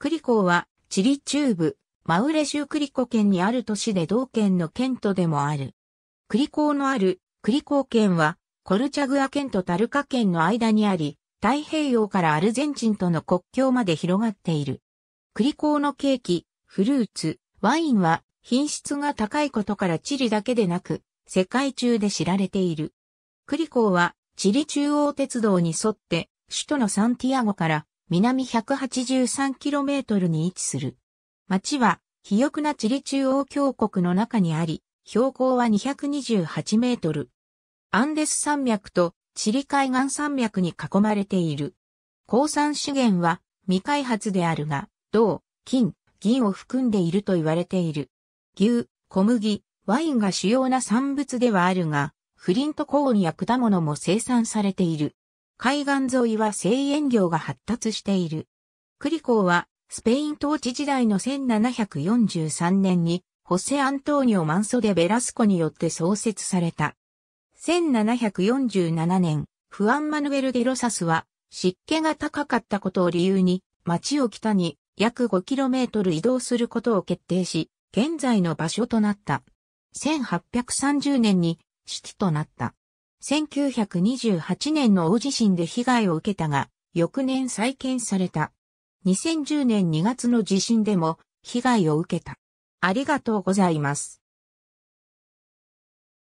クリコーは、チリ中部、マウレ州クリコ県にある都市で同県の県都でもある。クリコーのある、クリコー県は、コルチャグア県とタルカ県の間にあり、太平洋からアルゼンチンとの国境まで広がっている。クリコーのケーキ、フルーツ、ワインは品質が高いことからチリだけでなく、世界中で知られている。クリコーはチリ中央鉄道に沿って首都のサンティアゴから南 183km に位置する。町は、肥沃なチリ中央峡谷の中にあり、標高は228メートル。アンデス山脈とチリ海岸山脈に囲まれている。鉱産資源は未開発であるが、銅、金、銀を含んでいると言われている。牛、小麦、ワインが主要な産物ではあるが、フリントコーンや果物も生産されている。海岸沿いは製塩業が発達している。クリコーは、スペイン統治時代の1743年に、ホセ・アントーニョ・マンソデ・ベラスコによって創設された。1747年、フアン・マヌエル・デロサスは、湿気が高かったことを理由に、町を北に約 5km 移動することを決定し、現在の場所となった。1830年に、シテとなった。1928年の大地震で被害を受けたが、翌年再建された。2010年2月の地震でも被害を受けた。ありがとうございます。